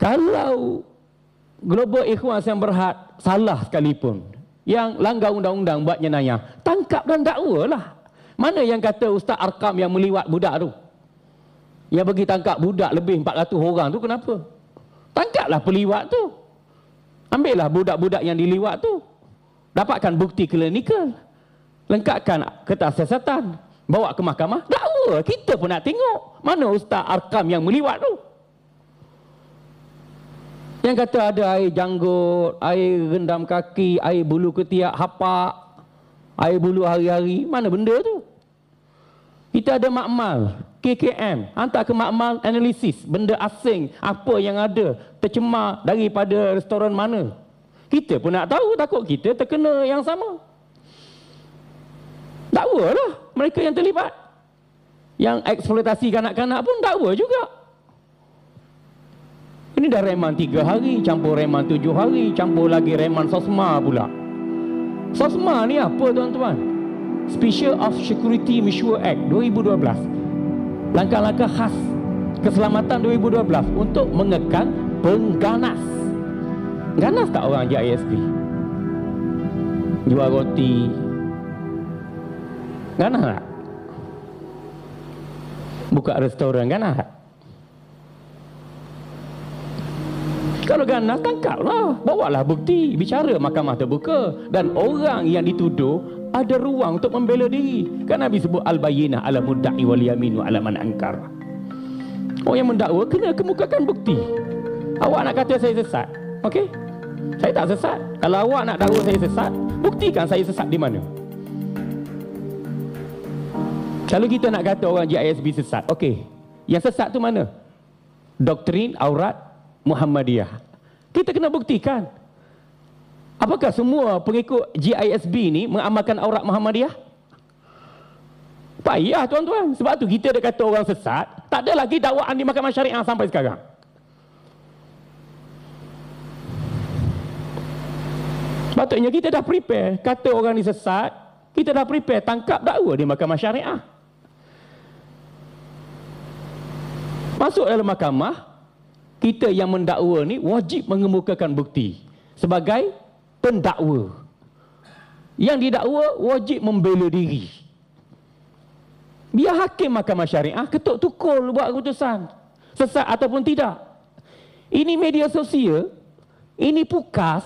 Kalau global ikhwas yang berhad salah sekalipun yang langgar undang-undang buat jenayah, tangkap dan dakwalah. Mana yang kata Ustaz Arkam yang meliwat budak tu? Yang bagi tangkap budak lebih 400 orang tu kenapa? Tangkaplah peliwat tu. Ambillah budak-budak yang diliwat tu. Dapatkan bukti klinikal. Lengkapkan kertas siasatan. Bawa ke mahkamah. Dakwa. Kita pun nak tengok. Mana Ustaz Arkam yang meliwat tu? Yang kata ada air janggut, air rendam kaki, air bulu ketiak, hapak, air bulu hari-hari. Mana benda tu? Kita ada makmal, KKM. Hantar ke makmal analisis benda asing. Apa yang ada tercemar daripada restoran mana. Kita pun nak tahu takut kita terkena yang sama. Dakwa lah mereka yang terlibat. Yang eksploitasi kanak-kanak pun dakwa juga. Juga. Ini dah reman tiga hari, campur reman tujuh hari, campur lagi reman sosma pula. Sosma ni apa tuan-tuan? Special of Security Measure Act 2012. Langkah-langkah khas keselamatan 2012 untuk mengekang pengganas. Ganas tak orang JISP? Jual roti. Ganas tak? Buka restoran, ganas tak? Kalau ganas tangkaplah, lah bukti, bicara mahkamah terbuka dan orang yang dituduh ada ruang untuk membela diri. Kan Nabi sebut al Bayina ala mudda'i wal yaminu ala man ankar. Orang yang mendakwa kena kemukakan bukti. Awak nak kata saya sesat. Okey? Saya tak sesat. Kalau awak nak dakwa saya sesat, buktikan saya sesat di mana. Kalau kita nak kata orang GISB sesat, okey. Yang sesat tu mana? Doktrin, aurat, Muhammadiyah. Kita kena buktikan. Apakah semua pengikut GISB ini mengamalkan aurat Muhammadiyah? Payah tuan-tuan. Sebab tu kita dah kata orang sesat. Tak ada lagi dakwaan di mahkamah syariah sampai sekarang. Sepatutnya kita dah prepare. Kata orang ni sesat. Kita dah prepare tangkap dakwa di mahkamah syariah. Masuk dalam mahkamah kita yang mendakwa ni wajib mengemukakan bukti sebagai pendakwa. Yang didakwa wajib membela diri. Biar hakim mahkamah syariah ketuk tukul buat keputusan. Sesat ataupun tidak. Ini media sosial. Ini pukas.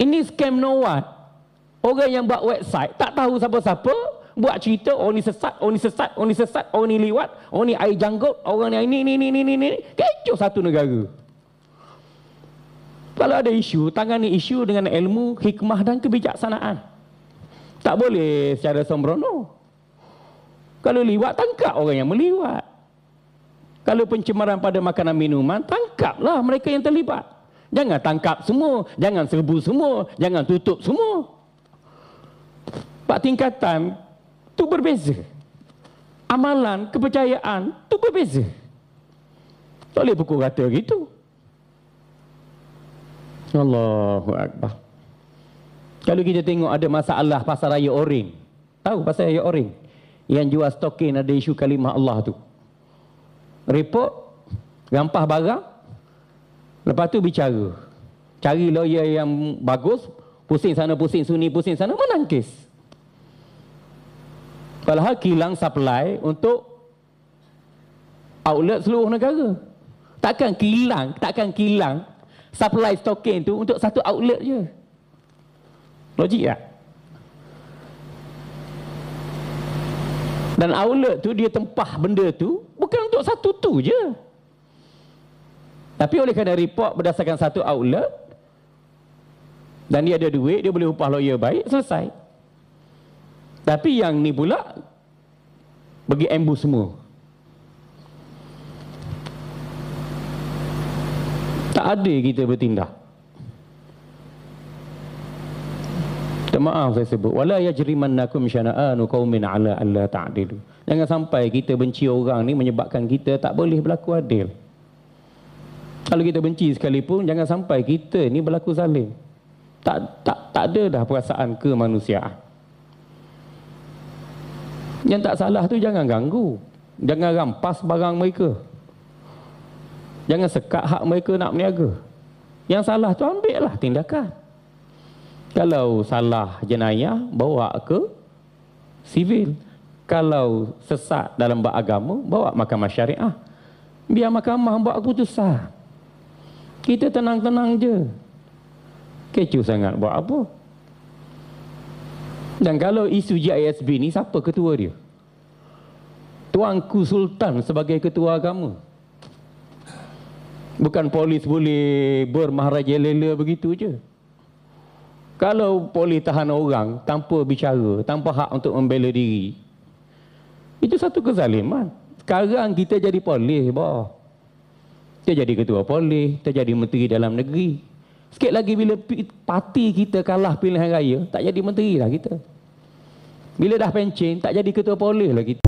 Ini scam no one. Orang yang buat website tak tahu siapa-siapa buat cerita orang ni sesat, orang ni sesat, orang ni sesat, orang ni liwat, orang ni air janggut, orang ni ini, ini, ini, ini, ini. Kecoh satu negara. Kalau ada isu, tangani isu dengan ilmu, hikmah dan kebijaksanaan. Tak boleh secara sembrono. Kalau liwat, tangkap orang yang meliwat. Kalau pencemaran pada makanan minuman, tangkaplah mereka yang terlibat. Jangan tangkap semua, jangan serbu semua, jangan tutup semua. Pak tingkatan Tu berbeza. Amalan kepercayaan tu berbeza. Tak boleh pukul rata gitu. Allahu Akbar. Kalau kita tengok ada masalah pasar raya orang. Tahu pasar raya orang. Yang jual stokin ada isu kalimah Allah tu. Repot, Rampah barang. Lepas tu bicara. Cari lawyer yang bagus. Pusing sana, pusing sini, pusing sana. Menangkis. Padahal kilang supply untuk outlet seluruh negara. Takkan kilang, takkan kilang supply stocking tu untuk satu outlet je. Logik tak? Dan outlet tu dia tempah benda tu bukan untuk satu tu je. Tapi oleh kerana report berdasarkan satu outlet dan dia ada duit, dia boleh upah lawyer baik, selesai. Tapi yang ni pula bagi ambush semua tak ada kita bertindak Minta maaf saya sebut wala yajrimannakum syana'anu qaumin ala alla ta'dilu. Jangan sampai kita benci orang ni menyebabkan kita tak boleh berlaku adil. Kalau kita benci sekalipun jangan sampai kita ni berlaku saling Tak tak tak ada dah perasaan kemanusiaan. Yang tak salah tu jangan ganggu. Jangan rampas barang mereka. Jangan sekat hak mereka nak berniaga. Yang salah tu ambil lah tindakan. Kalau salah jenayah, bawa ke sivil. Kalau sesat dalam beragama, bawa mahkamah syariah. Biar mahkamah buat keputusan. Kita tenang-tenang je. Kecoh sangat buat apa? Dan kalau isu GISB ni siapa ketua dia? Tuanku Sultan sebagai ketua agama. Bukan polis boleh bermaharaja lela begitu je. Kalau polis tahan orang tanpa bicara, tanpa hak untuk membela diri. Itu satu kezaliman. Sekarang kita jadi polis, bah. Kita jadi ketua polis, kita jadi menteri dalam negeri. Sikit lagi bila parti kita kalah pilihan raya, tak jadi menteri lah kita. Bila dah pencin, tak jadi ketua polis lah kita.